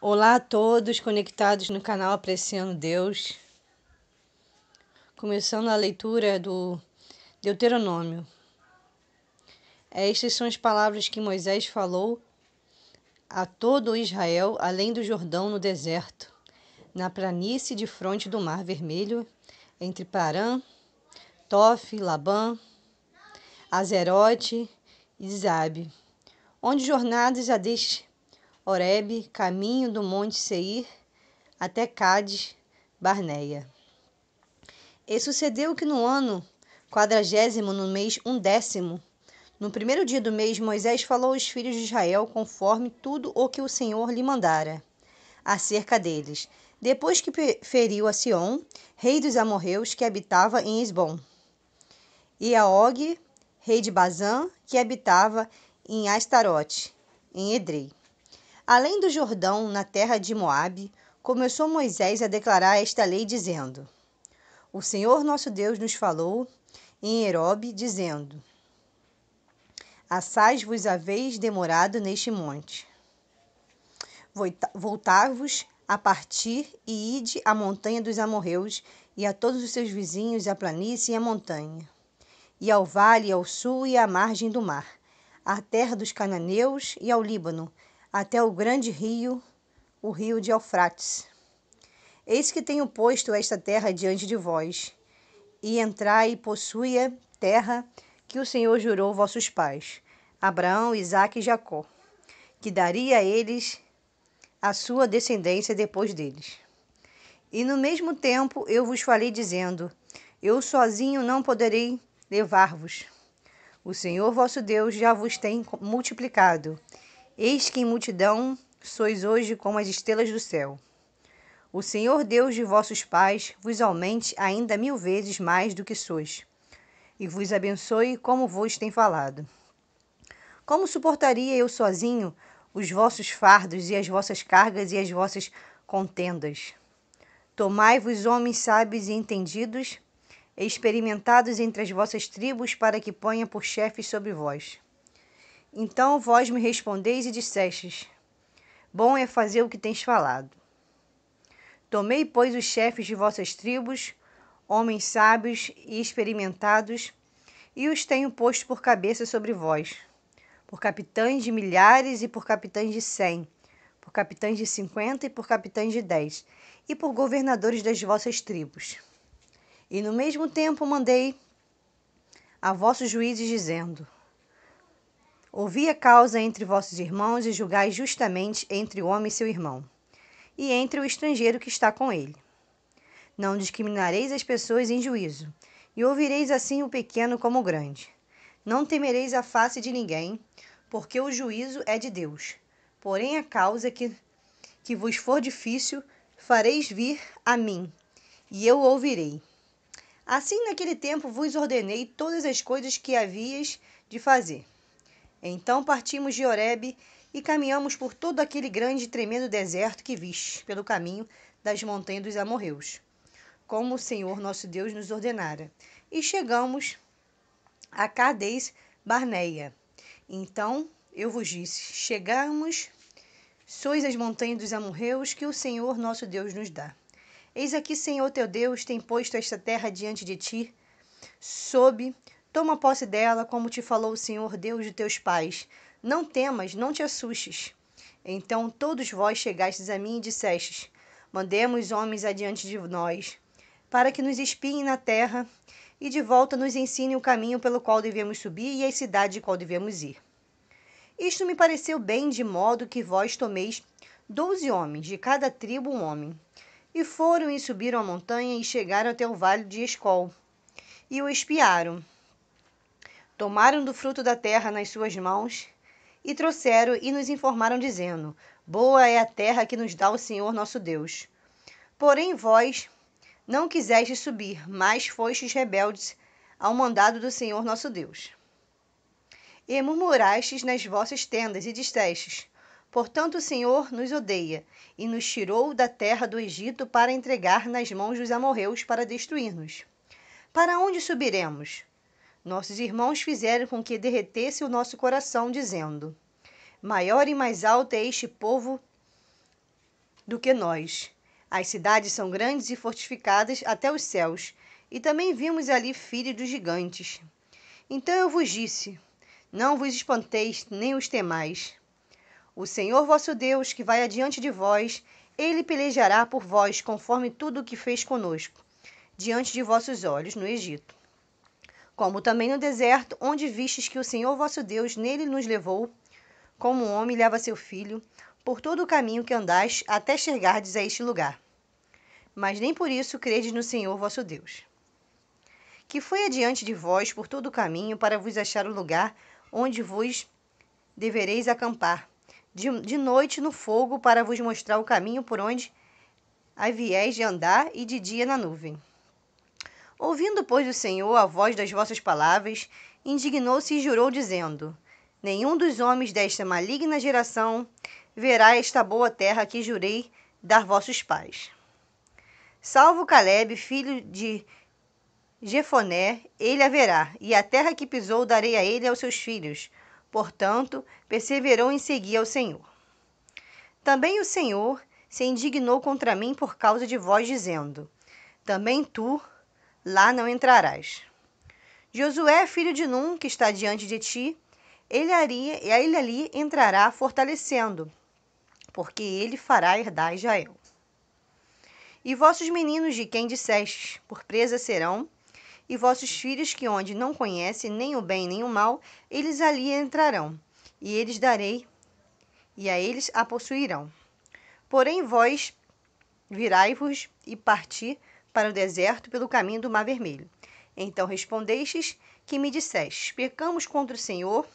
Olá a todos conectados no canal Apreciando Deus. Começando a leitura do Deuteronômio. É, estas são as palavras que Moisés falou a todo Israel, além do Jordão no deserto, na planície de fronte do Mar Vermelho, entre Parã, Tof, Labã, Azerote e Zabe, onde jornadas a deste Horebe, caminho do Monte Seir, até Cádiz, Barneia. E sucedeu que no ano quadragésimo, no mês undécimo, no primeiro dia do mês, Moisés falou aos filhos de Israel conforme tudo o que o Senhor lhe mandara acerca deles, depois que feriu a Sion, rei dos amorreus, que habitava em Esbom, e a Og, rei de Bazã, que habitava em Astarote, em Edrei. Além do Jordão, na terra de Moabe, começou Moisés a declarar esta lei, dizendo: O Senhor nosso Deus nos falou em Herobe, dizendo: Assais vos haveis demorado neste monte. Voltar-vos a partir e ide à montanha dos amorreus e a todos os seus vizinhos, a planície e a montanha, e ao vale, ao sul e à margem do mar, à terra dos cananeus e ao Líbano, até o grande rio, o rio de Eufrates. Eis que tenho posto esta terra diante de vós, e entrai e possui-a terra que o Senhor jurou vossos pais, Abraão, Isaque e Jacó, que daria a eles a sua descendência depois deles. E no mesmo tempo eu vos falei, dizendo: Eu sozinho não poderei levar-vos. O Senhor vosso Deus já vos tem multiplicado Eis que em multidão sois hoje como as estrelas do céu. O Senhor Deus de vossos pais vos aumente ainda mil vezes mais do que sois, e vos abençoe como vos tem falado. Como suportaria eu sozinho os vossos fardos e as vossas cargas e as vossas contendas? Tomai-vos homens sábios e entendidos, experimentados entre as vossas tribos, para que ponha por chefes sobre vós então vós me respondeis e dissestes: Bom é fazer o que tens falado. Tomei, pois, os chefes de vossas tribos, homens sábios e experimentados, e os tenho posto por cabeça sobre vós, por capitães de milhares e por capitães de cem, por capitães de cinquenta e por capitães de dez, e por governadores das vossas tribos. E no mesmo tempo mandei a vossos juízes, dizendo: Ouvi a causa entre vossos irmãos e julgai justamente entre o homem e seu irmão, e entre o estrangeiro que está com ele. Não discriminareis as pessoas em juízo, e ouvireis assim o pequeno como o grande. Não temereis a face de ninguém, porque o juízo é de Deus. Porém, a causa que, que vos for difícil, fareis vir a mim, e eu ouvirei. Assim, naquele tempo, vos ordenei todas as coisas que havias de fazer. Então partimos de Oreb e caminhamos por todo aquele grande e tremendo deserto que viste pelo caminho das montanhas dos amorreus, como o Senhor nosso Deus nos ordenara. E chegamos a Cades Barneia. Então eu vos disse: Chegamos, sois as montanhas dos amorreus que o Senhor nosso Deus nos dá. Eis aqui, Senhor teu Deus, tem posto esta terra diante de ti, sob Toma posse dela, como te falou o Senhor Deus de teus pais. Não temas, não te assustes. Então todos vós chegastes a mim e dissestes: Mandemos homens adiante de nós, para que nos espiem na terra e de volta nos ensine o caminho pelo qual devemos subir e a cidade de qual devemos ir. Isto me pareceu bem, de modo que vós tomeis doze homens, de cada tribo um homem. E foram e subiram a montanha e chegaram até o vale de Escol. E o espiaram tomaram do fruto da terra nas suas mãos e trouxeram e nos informaram, dizendo: Boa é a terra que nos dá o Senhor nosso Deus. Porém, vós não quisestes subir, mas fostes rebeldes ao mandado do Senhor nosso Deus. E murmurastes nas vossas tendas e dissestes: Portanto, o Senhor nos odeia e nos tirou da terra do Egito para entregar nas mãos dos amorreus para destruir-nos. Para onde subiremos? Nossos irmãos fizeram com que derretesse o nosso coração, dizendo: Maior e mais alto é este povo do que nós. As cidades são grandes e fortificadas até os céus, e também vimos ali filhos dos gigantes. Então eu vos disse: Não vos espanteis, nem os temais. O Senhor vosso Deus, que vai adiante de vós, ele pelejará por vós, conforme tudo o que fez conosco, diante de vossos olhos no Egito como também no deserto, onde vistes que o Senhor vosso Deus nele nos levou, como um homem leva seu filho, por todo o caminho que andais, até chegardes a este lugar. Mas nem por isso credes no Senhor vosso Deus, que foi adiante de vós por todo o caminho para vos achar o lugar onde vos devereis acampar, de, de noite no fogo para vos mostrar o caminho por onde haviés de andar e de dia na nuvem. Ouvindo, pois, o Senhor a voz das vossas palavras, indignou-se e jurou, dizendo: Nenhum dos homens desta maligna geração verá esta boa terra que jurei dar vossos pais. Salvo Caleb, filho de Jefoné, ele haverá, e a terra que pisou darei a ele e aos seus filhos. Portanto, perseverou em seguir ao Senhor. Também o Senhor se indignou contra mim por causa de vós, dizendo: Também tu, lá não entrarás. Josué, filho de Num, que está diante de ti, ele ali, ele ali entrará fortalecendo, porque ele fará herdar Israel. E vossos meninos de quem disseste, por presa serão, e vossos filhos que onde não conhecem nem o bem nem o mal, eles ali entrarão, e eles darei, e a eles a possuirão. Porém vós virai-vos e partir para o deserto pelo caminho do Mar Vermelho. Então respondestes que me disseste: Pecamos contra o Senhor,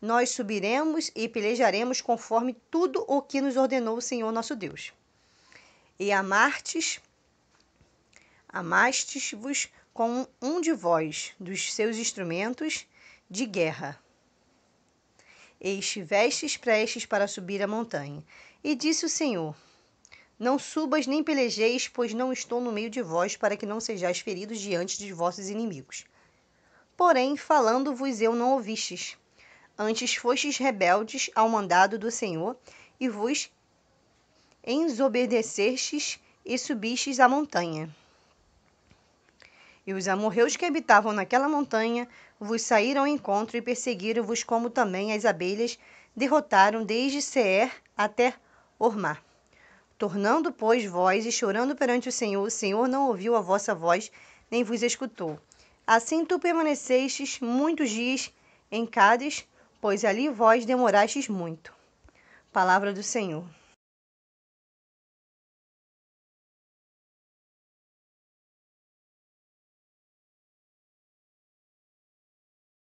nós subiremos e pelejaremos conforme tudo o que nos ordenou o Senhor nosso Deus. E amartes, amastes-vos com um de vós, dos seus instrumentos de guerra. E estivestes prestes para subir a montanha. E disse o Senhor: não subas nem pelejeis, pois não estou no meio de vós, para que não sejais feridos diante de vossos inimigos. Porém, falando-vos eu não ouvistes. Antes fostes rebeldes ao mandado do Senhor, e vos ensobedecestes e subistes a montanha. E os amorreus que habitavam naquela montanha vos saíram ao encontro e perseguiram-vos, como também as abelhas derrotaram desde Seer até Ormar. Tornando, pois, vós e chorando perante o Senhor, o Senhor não ouviu a vossa voz, nem vos escutou. Assim tu permanecestes muitos dias em Cádiz, pois ali vós demorastes muito. Palavra do Senhor.